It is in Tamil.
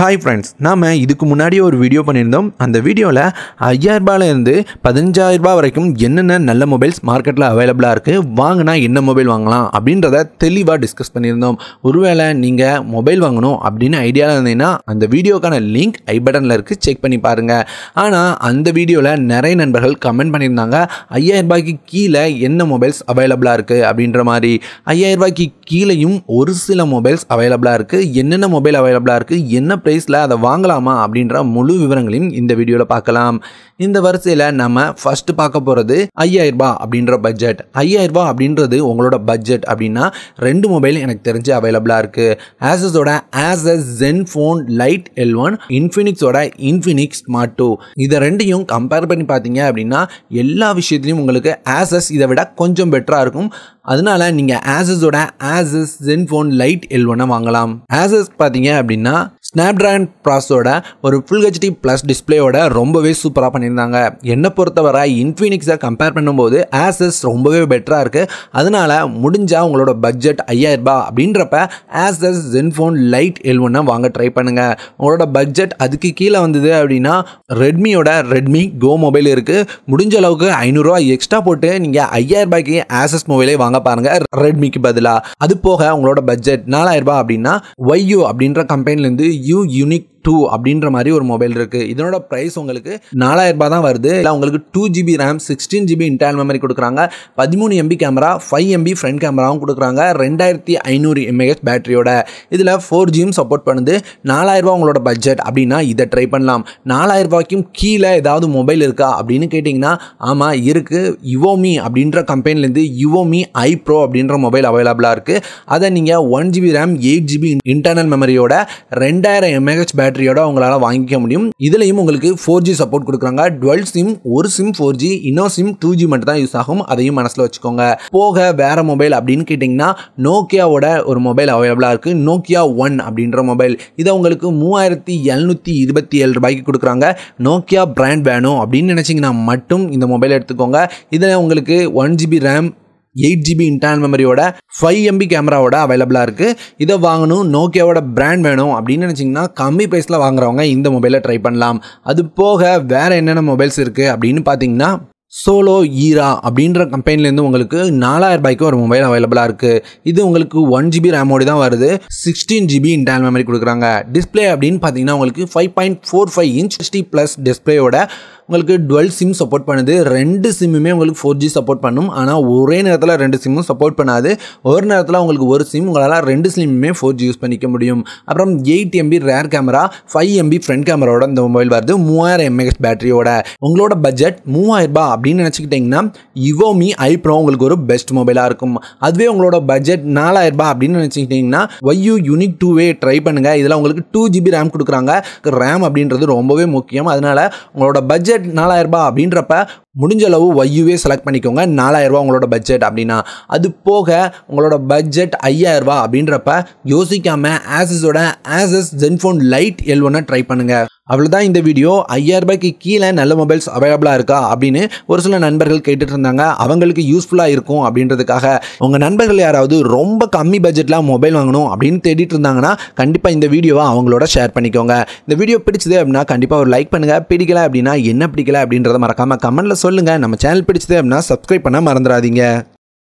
ஹாய் ஃப்ரெண்ட்ஸ் நாம் இதுக்கு முன்னாடி ஒரு வீடியோ பண்ணியிருந்தோம் அந்த வீடியோவில் ஐயாயிரரூபாலேருந்து பதினஞ்சாயிரரூபா வரைக்கும் என்னென்ன நல்ல மொபைல்ஸ் மார்க்கெட்டில் அவைலபிளாக இருக்குது வாங்கினா என்ன மொபைல் வாங்கலாம் அப்படின்றத தெளிவாக டிஸ்கஸ் பண்ணியிருந்தோம் ஒருவேளை நீங்கள் மொபைல் வாங்கணும் அப்படின்னு ஐடியாவில் இருந்தீங்கன்னா அந்த வீடியோக்கான லிங்க் ஐ பட்டனில் இருக்குது செக் பண்ணி பாருங்கள் ஆனால் அந்த வீடியோவில் நிறைய நண்பர்கள் கமெண்ட் பண்ணியிருந்தாங்க ஐயாயிரரூபாய்க்கு கீழே என்ன மொபைல்ஸ் அவைலபிளாக இருக்குது அப்படின்ற மாதிரி ஐயாயிரரூபாய்க்கு கீழேயும் ஒரு சில மொபைல்ஸ் அவைலபிளாக இருக்குது என்னென்ன மொபைல் அவைலபிளாக இருக்குது என்ன ப்ரைஸில் அதை வாங்கலாமா அப்படின்ற முழு விவரங்களையும் இந்த வீடியோவில் பார்க்கலாம் இந்த வரிசையில் நம்ம ஃபஸ்ட்டு பார்க்க போகிறது ஐயாயிரரூபா அப்படின்ற பட்ஜெட் ஐயாயிரரூபா அப்படின்றது உங்களோட பட்ஜெட் அப்படின்னா ரெண்டு மொபைல் எனக்கு தெரிஞ்சு அவைலபிளாக இருக்குது ஆசஸோட Asus Zen Fone Lite L one இன்ஃபினிக்ஸோட இன்ஃபினிக்ஸ் ஸ்மார்ட் டூ இதை ரெண்டையும் கம்பேர் பண்ணி பார்த்தீங்க அப்படின்னா எல்லா விஷயத்துலையும் உங்களுக்கு ஆசஸ் இதை விட கொஞ்சம் பெட்டராக இருக்கும் அதனால நீங்கள் ஆசஸோட ஆசஸ் ஃபோன் லைட் எல் ஒன்னை வாங்கலாம் ஆசஸ் பார்த்தீங்க அப்படின்னா ஸ்னாப்ட்ராகன் ப்ராஸோட ஒரு ஃபுல் ஹெச்டி ப்ளஸ் டிஸ்பிளேயோட ரொம்பவே சூப்பராக பண்ணியிருந்தாங்க என்னை பொறுத்தவரை இன்ஃபினிக்ஸை கம்பேர் பண்ணும்போது ஆசஸ் ரொம்பவே பெட்டராக இருக்குது அதனால் முடிஞ்சால் உங்களோட பட்ஜெட் ஐயாயிரரூபா அப்படின்றப்ப ஆசஸ் ஜென்ஃபோன் லைட் எல் வாங்க ட்ரை பண்ணுங்கள் உங்களோட பட்ஜெட் அதுக்கு கீழே வந்தது அப்படின்னா ரெட்மியோட ரெட்மி கோ மொபைல் இருக்குது முடிஞ்ச அளவுக்கு ஐநூறுரூவா எக்ஸ்ட்ரா போட்டு நீங்கள் ஐயாயிரரூபாய்க்கு ஆசஸ் மொபைலே வாங்க பாருங்கள் ரெட்மிக்கு பதிலாக அது போக உங்களோட பட்ஜெட் நாலாயிரரூபா அப்படின்னா ஒய்யோ அப்படின்ற கம்பெனிலேருந்து you unique டூ அப்படின்ற மாதிரி ஒரு மொபைல் இருக்குது இதனோட ப்ரைஸ் உங்களுக்கு நாலாயிரம் ரூபாய் தான் வருது இல்லை உங்களுக்கு two GB RAM sixteen GB internal memory கொடுக்குறாங்க பதிமூணு MB camera five MB front கேமராவும் கொடுக்குறாங்க ரெண்டாயிரத்தி ஐநூறு எம்ஏஹெச் பேட்டரியோட இதில் ஃபோர் ஜியும் சப்போர்ட் பண்ணுது நாலாயிரரூபா உங்களோட பட்ஜெட் அப்படின்னா இதை ட்ரை பண்ணலாம் நாலாயிரரூபாய்க்கும் கீழே ஏதாவது மொபைல் இருக்கா அப்படின்னு கேட்டிங்கன்னா ஆமாம் இருக்குது யுவோமி அப்படின்ற கம்பெனிலேருந்து யுவோமி ஐ ப்ரோ அப்படின்ற மொபைல் அவைலபிளாக இருக்குது அதை நீங்கள் one GB RAM eight GB internal மெமரியோட ரெண்டாயிரம் எம்ஏஹெச் பேட்டரி பேட்டரியோட அவங்களால வாங்கிக்க முடியும் இதுலையும் உங்களுக்கு ஃபோர் ஜி சப்போர்ட் கொடுக்குறாங்க டுவெல் சிம் ஒரு சிம் ஃபோர் ஜி இன்னொரு சிம் டூ ஜி மட்டும் தான் யூஸ் ஆகும் அதையும் மனசில் வச்சுக்கோங்க போக வேற மொபைல் அப்படின்னு கேட்டீங்கன்னா நோக்கியாவோட ஒரு மொபைல் அவைலபிளாக இருக்குது நோக்கியா ஒன் அப்படின்ற மொபைல் இதை உங்களுக்கு மூவாயிரத்தி எழுநூற்றி இருபத்தி ஏழு ரூபாய்க்கு கொடுக்குறாங்க நோக்கியா பிராண்ட் வேணும் அப்படின்னு நினச்சிங்கன்னா மட்டும் இந்த மொபைல் எடுத்துக்கோங்க இதில் உங்களுக்கு one GB RAM eight GB internal மெமரியோட ஃபைவ் எம்பி கேமராவோட அவைலபிளாக இருக்குது இதை வாங்கணும் நோக்கியாவோட பிராண்ட் வேணும் அப்படின்னு நினச்சிங்கன்னா கம்மி ப்ரைஸில் வாங்குறவங்க இந்த மொபைலை ட்ரை பண்ணலாம் அது போக வேறு என்னென்ன மொபைல்ஸ் இருக்குது அப்படின்னு பார்த்தீங்கன்னா சோலோ ஈரா அப்படின்ற கம்பெனிலேருந்து உங்களுக்கு நாலாயிரம் ரூபாய்க்கு ஒரு மொபைல் அவைலபிளாக இருக்குது இது உங்களுக்கு ஒன் ஜிபி ரேமோடு தான் வருது சிக்ஸ்டீன் ஜிபி இன்டர்னல் மெமரி கொடுக்குறாங்க டிஸ்பிளே அப்படின்னு பார்த்தீங்கன்னா உங்களுக்கு five point four five inch sixty plus டிஸ்பிளேயோட உங்களுக்கு டுவெல் சிம் சப்போர்ட் பண்ணுது ரெண்டு சிம்முமே உங்களுக்கு ஃபோர் ஜி சப்போர்ட் பண்ணும் ஆனால் ஒரே நேரத்தில் ரெண்டு சிம்மும் சப்போர்ட் பண்ணாது ஒரு நேரத்தில் உங்களுக்கு ஒரு சிம் உங்களால் ரெண்டு சிம்முமே ஃபோர் ஜி யூஸ் பண்ணிக்க முடியும் அப்புறம் eight MB rear camera five MB front கேமராவோட இந்த மொபைல் வருது மூவாயிரம் எம்ஏஹெச் பேட்டரியோட உங்களோட பட்ஜெட் மூவாயிரம் ரூபாய் அப்படின்னு நினச்சிக்கிட்டிங்கன்னா இவோமி ஐப்ரோ உங்களுக்கு ஒரு பெஸ்ட் மொபைலாக இருக்கும் அதுவே உங்களோட பட்ஜெட் நாலாயிரம் ரூபாய் அப்படின்னு நினச்சிக்கிட்டிங்கன்னா YU Yunique two way try பண்ணுங்கள் இதில் உங்களுக்கு டூ ஜிபி ரேம் கொடுக்குறாங்க ரேம் அப்படின்றது ரொம்பவே முக்கியம் அதனால் உங்களோட பட்ஜெட் பட்ஜெட் நாலாயிரரூபா அப்படின்றப்ப முடிஞ்ச அளவு ஒய்யூவே செலக்ட் பண்ணிக்கோங்க நாலாயிரரூபா உங்களோட பட்ஜெட் அப்படின்னா அது போக உங்களோட பட்ஜெட் ஐயாயிரரூபா அப்படின்றப்ப யோசிக்காமல் ஆசஸோட Asus ZenFone Lite L try பண்ணுங்கள் அவ்வளோதான் இந்த வீடியோ ஐயாயிரம் ரூபாய்க்கு கீழே நல்ல மொபைல்ஸ் அவைலபிளாக இருக்கா அப்படின்னு ஒரு சில நண்பர்கள் கேட்டுட்டு இருந்தாங்க அவங்களுக்கு யூஸ்ஃபுல்லாக இருக்கும் அப்படின்றதுக்காக உங்கள் நண்பர்கள் யாராவது ரொம்ப கம்மி பட்ஜெட்டில் மொபைல் வாங்கணும் அப்படின்னு தேடிட்டு இருந்தாங்கன்னா கண்டிப்பாக இந்த வீடியோவை அவங்களோட ஷேர் பண்ணிக்கோங்க இந்த வீடியோ பிடிச்சது அப்படின்னா கண்டிப்பாக ஒரு லைக் பண்ணுங்கள் பிடிக்கல அப்படின்னா என்ன பிடிக்கல அப்படின்றத மறக்காமல் கமெண்ட்டில் சொல்லுங்கள் நம்ம சேனல் பிடிச்சது அப்படின்னா சப்ஸ்கிரைப் பண்ண மறந்துடாதீங்க